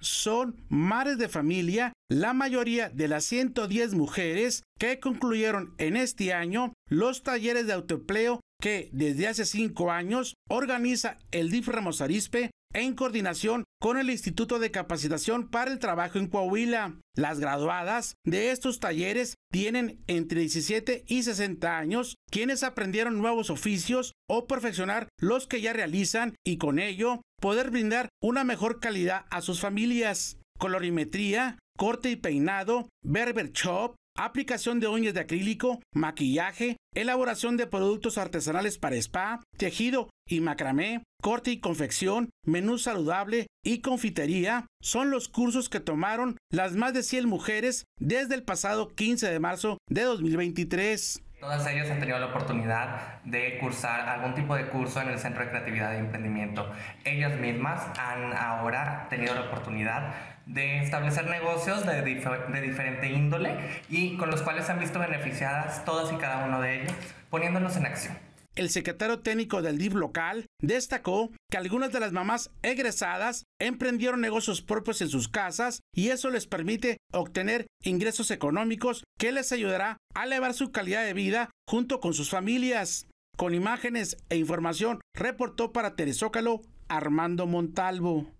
son mares de familia, la mayoría de las 110 mujeres que concluyeron en este año los talleres de autoempleo que desde hace cinco años organiza el DIF Ramos Arispe en coordinación con el Instituto de Capacitación para el Trabajo en Coahuila. Las graduadas de estos talleres tienen entre 17 y 60 años, quienes aprendieron nuevos oficios o perfeccionar los que ya realizan y con ello poder brindar una mejor calidad a sus familias. Colorimetría, corte y peinado, Berber shop, aplicación de uñas de acrílico, maquillaje, elaboración de productos artesanales para spa, tejido y macramé, corte y confección, menú saludable y confitería son los cursos que tomaron las más de 100 mujeres desde el pasado 15 de marzo de 2023. Todas ellas han tenido la oportunidad de cursar algún tipo de curso en el Centro de Creatividad y Emprendimiento. Ellas mismas han ahora tenido la oportunidad de establecer negocios de, diferente índole y con los cuales se han visto beneficiadas todas y cada uno de ellos, poniéndolos en acción el secretario técnico del DIF local, destacó que algunas de las mamás egresadas emprendieron negocios propios en sus casas y eso les permite obtener ingresos económicos que les ayudará a elevar su calidad de vida junto con sus familias. Con imágenes e información, reportó para Teresócalo, Armando Montalvo.